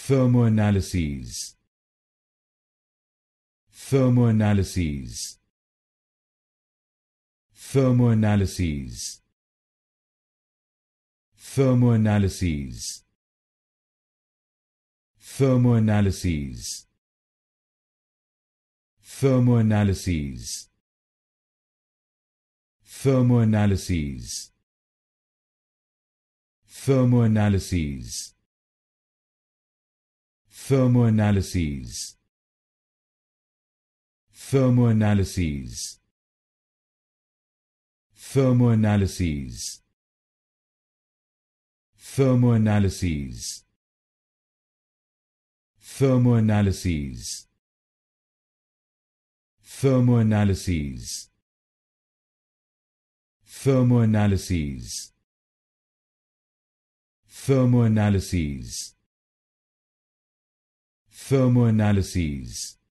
Thermoanalyses. Thermoanalyses. Thermoanalyses. Thermoanalyses. Thermoanalyses. Thermoanalyses. Thermoanalyses. Thermoanalyses. Thermoanalyses Thermoanalyses Thermoanalyses Thermoanalyses Thermoanalyses Thermoanalyses Thermoanalyses Thermoanalyses thermoanalyses.